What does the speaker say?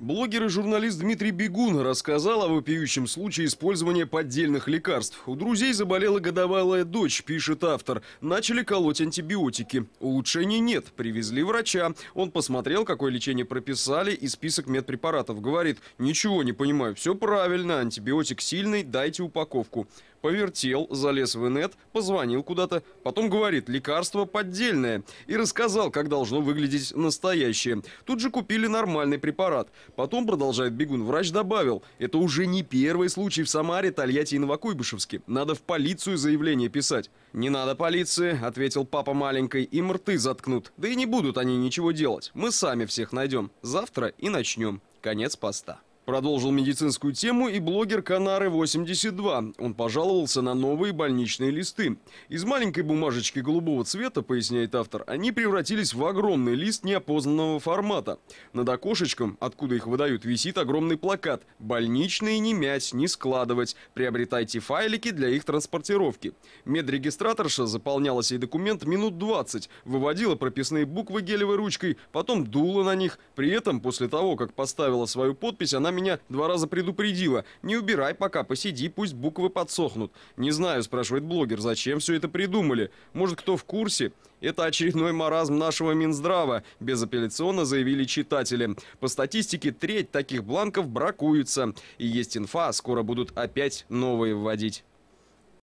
Блогер и журналист Дмитрий Бегун рассказал о вопиющем случае использования поддельных лекарств. У друзей заболела годовалая дочь, пишет автор. Начали колоть антибиотики. Улучшений нет. Привезли врача. Он посмотрел, какое лечение прописали и список медпрепаратов. Говорит, ничего не понимаю, все правильно, антибиотик сильный, дайте упаковку повертел, залез в инет, позвонил куда-то, потом говорит «лекарство поддельное» и рассказал, как должно выглядеть настоящее. Тут же купили нормальный препарат. Потом, продолжает бегун, врач добавил «это уже не первый случай в Самаре, Тольятти и Новокуйбышевске. Надо в полицию заявление писать». «Не надо полиции», — ответил папа маленькой, — «им рты заткнут. Да и не будут они ничего делать. Мы сами всех найдем. Завтра и начнем». Конец поста. Продолжил медицинскую тему и блогер Канары82. Он пожаловался на новые больничные листы. Из маленькой бумажечки голубого цвета, поясняет автор, они превратились в огромный лист неопознанного формата. Над окошечком, откуда их выдают, висит огромный плакат «Больничные не мять, не складывать. Приобретайте файлики для их транспортировки». Медрегистраторша заполняла сей документ минут 20, выводила прописные буквы гелевой ручкой, потом дула на них. При этом, после того, как поставила свою подпись, она меня два раза предупредила. Не убирай пока, посиди, пусть буквы подсохнут. Не знаю, спрашивает блогер, зачем все это придумали? Может, кто в курсе? Это очередной маразм нашего Минздрава, безапелляционно заявили читатели. По статистике, треть таких бланков бракуются, И есть инфа, скоро будут опять новые вводить.